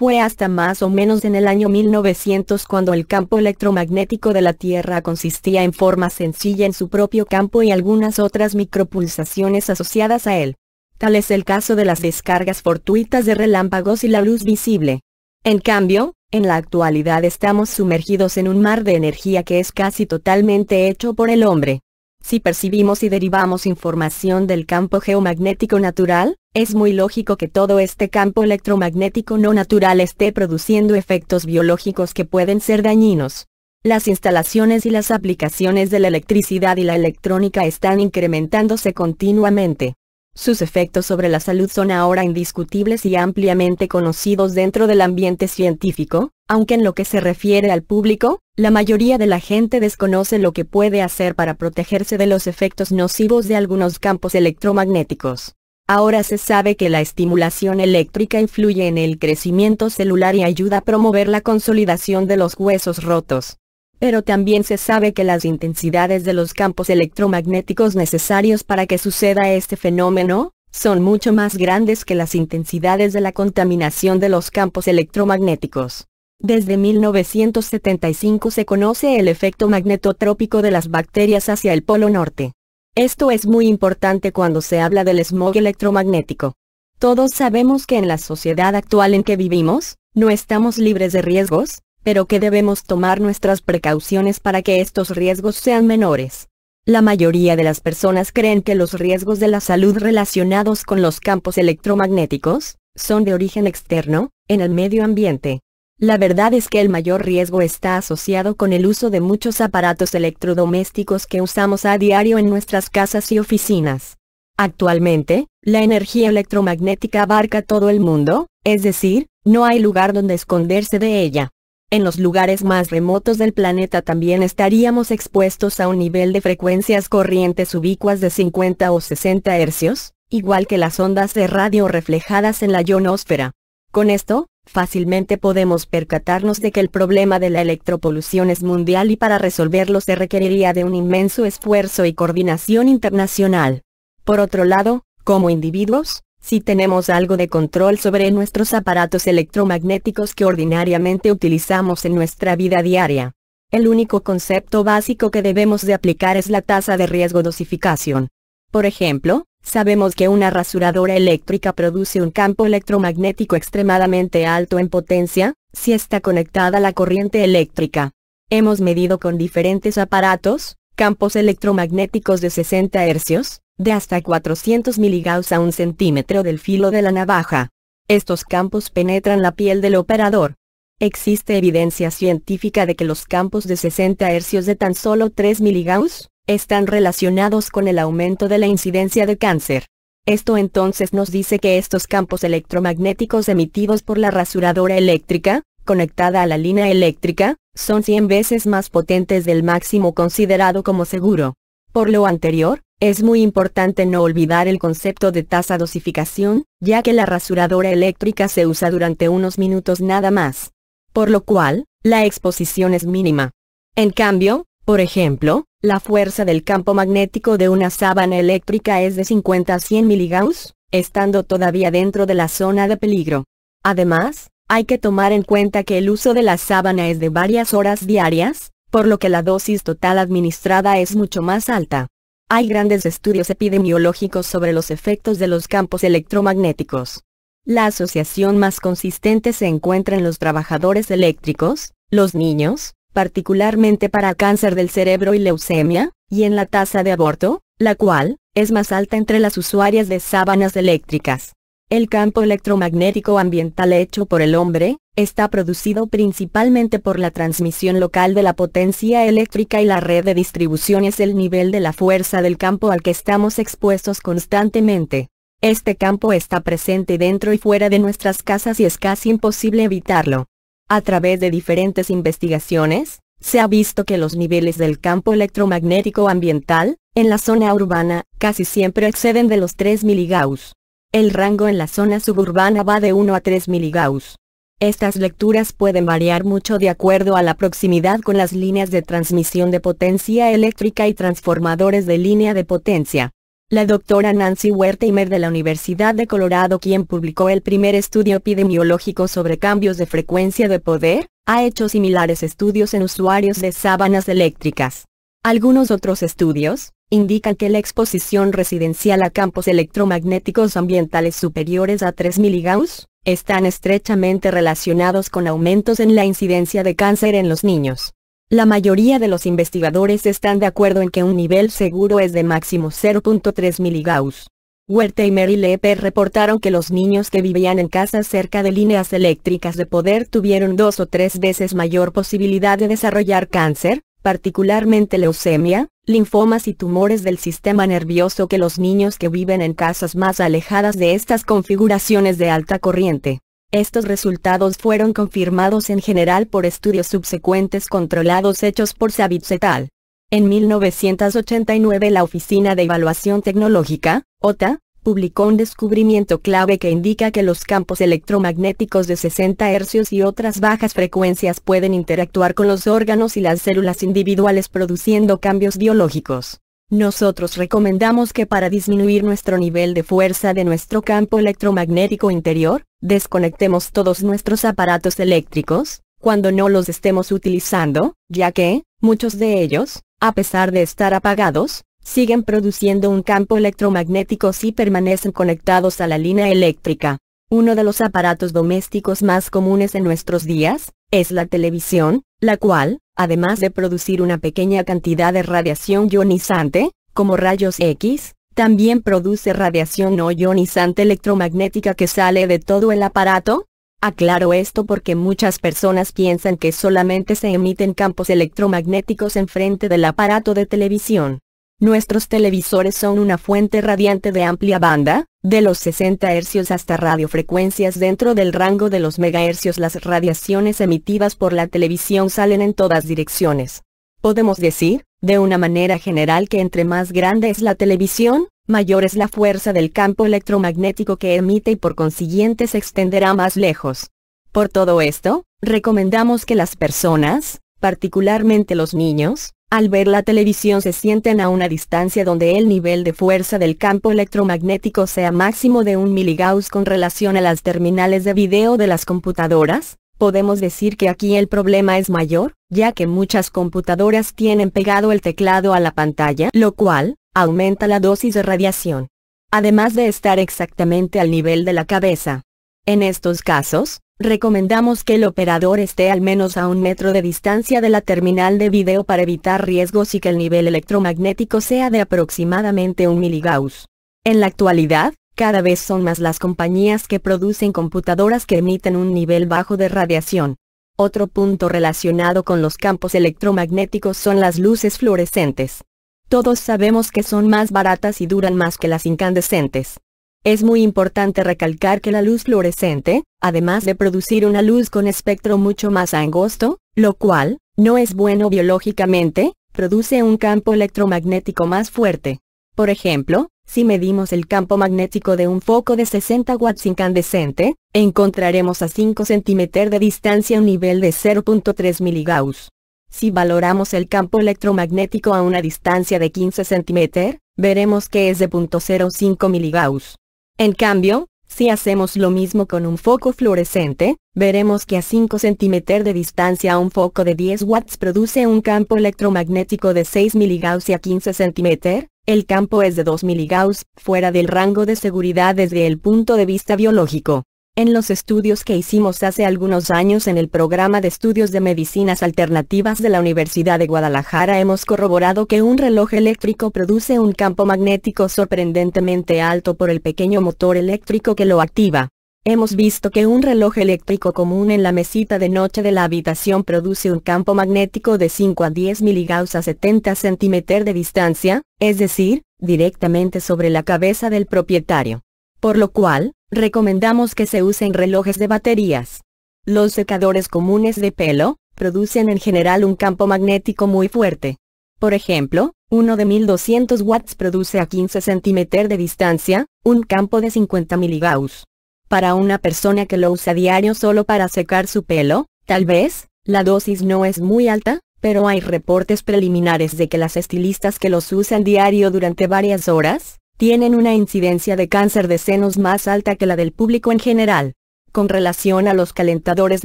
Fue hasta más o menos en el año 1900 cuando el campo electromagnético de la Tierra consistía en forma sencilla en su propio campo y algunas otras micropulsaciones asociadas a él. Tal es el caso de las descargas fortuitas de relámpagos y la luz visible. En cambio, en la actualidad estamos sumergidos en un mar de energía que es casi totalmente hecho por el hombre. Si percibimos y derivamos información del campo geomagnético natural, es muy lógico que todo este campo electromagnético no natural esté produciendo efectos biológicos que pueden ser dañinos. Las instalaciones y las aplicaciones de la electricidad y la electrónica están incrementándose continuamente. Sus efectos sobre la salud son ahora indiscutibles y ampliamente conocidos dentro del ambiente científico, aunque en lo que se refiere al público, la mayoría de la gente desconoce lo que puede hacer para protegerse de los efectos nocivos de algunos campos electromagnéticos. Ahora se sabe que la estimulación eléctrica influye en el crecimiento celular y ayuda a promover la consolidación de los huesos rotos. Pero también se sabe que las intensidades de los campos electromagnéticos necesarios para que suceda este fenómeno, son mucho más grandes que las intensidades de la contaminación de los campos electromagnéticos. Desde 1975 se conoce el efecto magnetotrópico de las bacterias hacia el polo norte. Esto es muy importante cuando se habla del smog electromagnético. Todos sabemos que en la sociedad actual en que vivimos, no estamos libres de riesgos, pero que debemos tomar nuestras precauciones para que estos riesgos sean menores. La mayoría de las personas creen que los riesgos de la salud relacionados con los campos electromagnéticos, son de origen externo, en el medio ambiente. La verdad es que el mayor riesgo está asociado con el uso de muchos aparatos electrodomésticos que usamos a diario en nuestras casas y oficinas. Actualmente, la energía electromagnética abarca todo el mundo, es decir, no hay lugar donde esconderse de ella en los lugares más remotos del planeta también estaríamos expuestos a un nivel de frecuencias corrientes ubicuas de 50 o 60 hercios, igual que las ondas de radio reflejadas en la ionosfera. Con esto, fácilmente podemos percatarnos de que el problema de la electropolución es mundial y para resolverlo se requeriría de un inmenso esfuerzo y coordinación internacional. Por otro lado, como individuos, si tenemos algo de control sobre nuestros aparatos electromagnéticos que ordinariamente utilizamos en nuestra vida diaria. El único concepto básico que debemos de aplicar es la tasa de riesgo dosificación. Por ejemplo, sabemos que una rasuradora eléctrica produce un campo electromagnético extremadamente alto en potencia, si está conectada a la corriente eléctrica. Hemos medido con diferentes aparatos, campos electromagnéticos de 60 hercios, de hasta 400 miligauss a un centímetro del filo de la navaja. Estos campos penetran la piel del operador. Existe evidencia científica de que los campos de 60 hercios de tan solo 3 miligauss, están relacionados con el aumento de la incidencia de cáncer. Esto entonces nos dice que estos campos electromagnéticos emitidos por la rasuradora eléctrica, conectada a la línea eléctrica, son 100 veces más potentes del máximo considerado como seguro. Por lo anterior, es muy importante no olvidar el concepto de tasa dosificación, ya que la rasuradora eléctrica se usa durante unos minutos nada más. Por lo cual, la exposición es mínima. En cambio, por ejemplo, la fuerza del campo magnético de una sábana eléctrica es de 50 a 100 miligauss, estando todavía dentro de la zona de peligro. Además, hay que tomar en cuenta que el uso de la sábana es de varias horas diarias, por lo que la dosis total administrada es mucho más alta. Hay grandes estudios epidemiológicos sobre los efectos de los campos electromagnéticos. La asociación más consistente se encuentra en los trabajadores eléctricos, los niños, particularmente para cáncer del cerebro y leucemia, y en la tasa de aborto, la cual, es más alta entre las usuarias de sábanas eléctricas. El campo electromagnético ambiental hecho por el hombre, está producido principalmente por la transmisión local de la potencia eléctrica y la red de distribución es el nivel de la fuerza del campo al que estamos expuestos constantemente. Este campo está presente dentro y fuera de nuestras casas y es casi imposible evitarlo. A través de diferentes investigaciones, se ha visto que los niveles del campo electromagnético ambiental, en la zona urbana, casi siempre exceden de los 3 miligauss. El rango en la zona suburbana va de 1 a 3 miligaus. Estas lecturas pueden variar mucho de acuerdo a la proximidad con las líneas de transmisión de potencia eléctrica y transformadores de línea de potencia. La doctora Nancy Wertheimer de la Universidad de Colorado quien publicó el primer estudio epidemiológico sobre cambios de frecuencia de poder, ha hecho similares estudios en usuarios de sábanas eléctricas. Algunos otros estudios, indican que la exposición residencial a campos electromagnéticos ambientales superiores a 3 miligauss, están estrechamente relacionados con aumentos en la incidencia de cáncer en los niños. La mayoría de los investigadores están de acuerdo en que un nivel seguro es de máximo 0.3 miligaus. Wertheimer y Leper reportaron que los niños que vivían en casas cerca de líneas eléctricas de poder tuvieron dos o tres veces mayor posibilidad de desarrollar cáncer, particularmente leucemia, linfomas y tumores del sistema nervioso que los niños que viven en casas más alejadas de estas configuraciones de alta corriente. Estos resultados fueron confirmados en general por estudios subsecuentes controlados hechos por Savitz et al. En 1989 la Oficina de Evaluación Tecnológica, OTA, publicó un descubrimiento clave que indica que los campos electromagnéticos de 60 Hz y otras bajas frecuencias pueden interactuar con los órganos y las células individuales produciendo cambios biológicos. Nosotros recomendamos que para disminuir nuestro nivel de fuerza de nuestro campo electromagnético interior, desconectemos todos nuestros aparatos eléctricos, cuando no los estemos utilizando, ya que, muchos de ellos, a pesar de estar apagados, siguen produciendo un campo electromagnético si permanecen conectados a la línea eléctrica. Uno de los aparatos domésticos más comunes en nuestros días, es la televisión, la cual, además de producir una pequeña cantidad de radiación ionizante, como rayos X, también produce radiación no ionizante electromagnética que sale de todo el aparato. Aclaro esto porque muchas personas piensan que solamente se emiten campos electromagnéticos enfrente del aparato de televisión. Nuestros televisores son una fuente radiante de amplia banda, de los 60 Hz hasta radiofrecuencias dentro del rango de los megahercios las radiaciones emitidas por la televisión salen en todas direcciones. Podemos decir, de una manera general que entre más grande es la televisión, mayor es la fuerza del campo electromagnético que emite y por consiguiente se extenderá más lejos. Por todo esto, recomendamos que las personas, particularmente los niños, al ver la televisión se sienten a una distancia donde el nivel de fuerza del campo electromagnético sea máximo de un miligauss con relación a las terminales de video de las computadoras, podemos decir que aquí el problema es mayor, ya que muchas computadoras tienen pegado el teclado a la pantalla, lo cual, aumenta la dosis de radiación. Además de estar exactamente al nivel de la cabeza. En estos casos, recomendamos que el operador esté al menos a un metro de distancia de la terminal de video para evitar riesgos y que el nivel electromagnético sea de aproximadamente un miligauss. En la actualidad, cada vez son más las compañías que producen computadoras que emiten un nivel bajo de radiación. Otro punto relacionado con los campos electromagnéticos son las luces fluorescentes. Todos sabemos que son más baratas y duran más que las incandescentes. Es muy importante recalcar que la luz fluorescente, además de producir una luz con espectro mucho más angosto, lo cual, no es bueno biológicamente, produce un campo electromagnético más fuerte. Por ejemplo, si medimos el campo magnético de un foco de 60 watts incandescente, encontraremos a 5 cm de distancia un nivel de 0.3 miligauss. Si valoramos el campo electromagnético a una distancia de 15 cm, veremos que es de 0.05 miligauss. En cambio, si hacemos lo mismo con un foco fluorescente, veremos que a 5 cm de distancia un foco de 10 watts produce un campo electromagnético de 6 miligauss y a 15 cm, el campo es de 2 miligauss, fuera del rango de seguridad desde el punto de vista biológico. En los estudios que hicimos hace algunos años en el programa de estudios de medicinas alternativas de la Universidad de Guadalajara hemos corroborado que un reloj eléctrico produce un campo magnético sorprendentemente alto por el pequeño motor eléctrico que lo activa. Hemos visto que un reloj eléctrico común en la mesita de noche de la habitación produce un campo magnético de 5 a 10 miligaus a 70 cm de distancia, es decir, directamente sobre la cabeza del propietario por lo cual, recomendamos que se usen relojes de baterías. Los secadores comunes de pelo, producen en general un campo magnético muy fuerte. Por ejemplo, uno de 1200 watts produce a 15 cm de distancia, un campo de 50 miligaus. Para una persona que lo usa diario solo para secar su pelo, tal vez, la dosis no es muy alta, pero hay reportes preliminares de que las estilistas que los usan diario durante varias horas, tienen una incidencia de cáncer de senos más alta que la del público en general. Con relación a los calentadores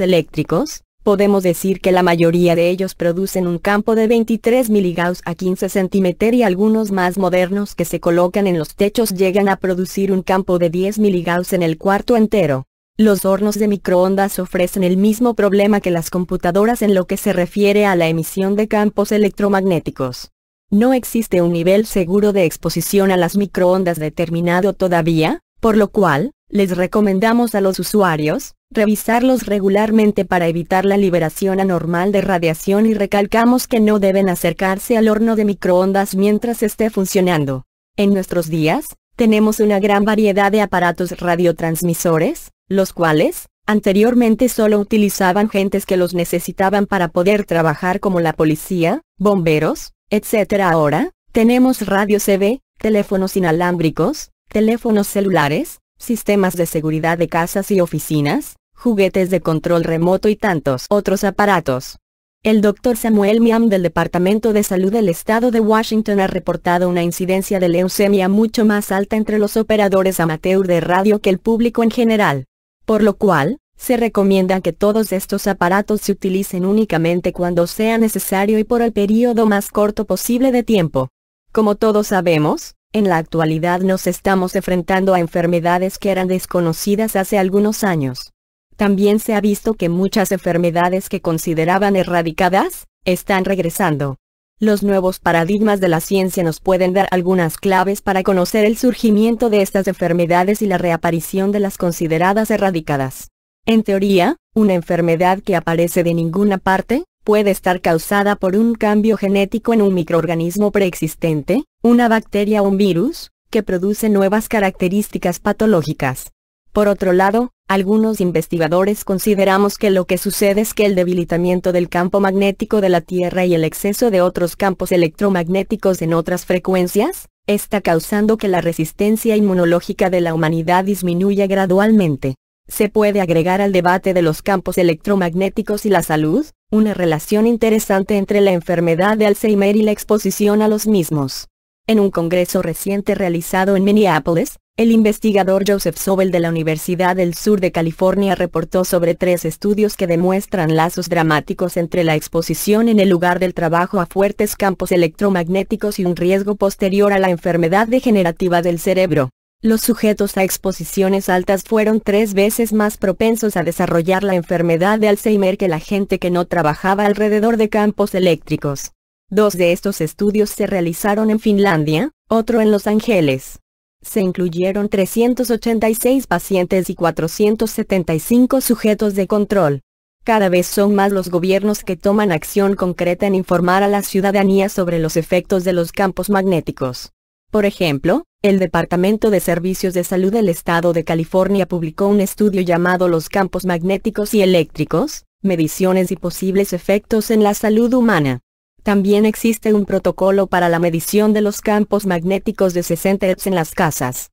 eléctricos, podemos decir que la mayoría de ellos producen un campo de 23 miligaus a 15 cm y algunos más modernos que se colocan en los techos llegan a producir un campo de 10 miligaus en el cuarto entero. Los hornos de microondas ofrecen el mismo problema que las computadoras en lo que se refiere a la emisión de campos electromagnéticos. No existe un nivel seguro de exposición a las microondas determinado todavía, por lo cual, les recomendamos a los usuarios, revisarlos regularmente para evitar la liberación anormal de radiación y recalcamos que no deben acercarse al horno de microondas mientras esté funcionando. En nuestros días, tenemos una gran variedad de aparatos radiotransmisores, los cuales, anteriormente solo utilizaban gentes que los necesitaban para poder trabajar como la policía, bomberos, etc. Ahora, tenemos radio CB, teléfonos inalámbricos, teléfonos celulares, sistemas de seguridad de casas y oficinas, juguetes de control remoto y tantos otros aparatos. El doctor Samuel Miam del Departamento de Salud del Estado de Washington ha reportado una incidencia de leucemia mucho más alta entre los operadores amateur de radio que el público en general. Por lo cual, se recomienda que todos estos aparatos se utilicen únicamente cuando sea necesario y por el periodo más corto posible de tiempo. Como todos sabemos, en la actualidad nos estamos enfrentando a enfermedades que eran desconocidas hace algunos años. También se ha visto que muchas enfermedades que consideraban erradicadas, están regresando. Los nuevos paradigmas de la ciencia nos pueden dar algunas claves para conocer el surgimiento de estas enfermedades y la reaparición de las consideradas erradicadas. En teoría, una enfermedad que aparece de ninguna parte, puede estar causada por un cambio genético en un microorganismo preexistente, una bacteria o un virus, que produce nuevas características patológicas. Por otro lado, algunos investigadores consideramos que lo que sucede es que el debilitamiento del campo magnético de la Tierra y el exceso de otros campos electromagnéticos en otras frecuencias, está causando que la resistencia inmunológica de la humanidad disminuya gradualmente. ¿Se puede agregar al debate de los campos electromagnéticos y la salud, una relación interesante entre la enfermedad de Alzheimer y la exposición a los mismos? En un congreso reciente realizado en Minneapolis, el investigador Joseph Sobel de la Universidad del Sur de California reportó sobre tres estudios que demuestran lazos dramáticos entre la exposición en el lugar del trabajo a fuertes campos electromagnéticos y un riesgo posterior a la enfermedad degenerativa del cerebro. Los sujetos a exposiciones altas fueron tres veces más propensos a desarrollar la enfermedad de Alzheimer que la gente que no trabajaba alrededor de campos eléctricos. Dos de estos estudios se realizaron en Finlandia, otro en Los Ángeles. Se incluyeron 386 pacientes y 475 sujetos de control. Cada vez son más los gobiernos que toman acción concreta en informar a la ciudadanía sobre los efectos de los campos magnéticos. Por ejemplo, el Departamento de Servicios de Salud del Estado de California publicó un estudio llamado Los campos magnéticos y eléctricos, mediciones y posibles efectos en la salud humana. También existe un protocolo para la medición de los campos magnéticos de 60 Hz en las casas.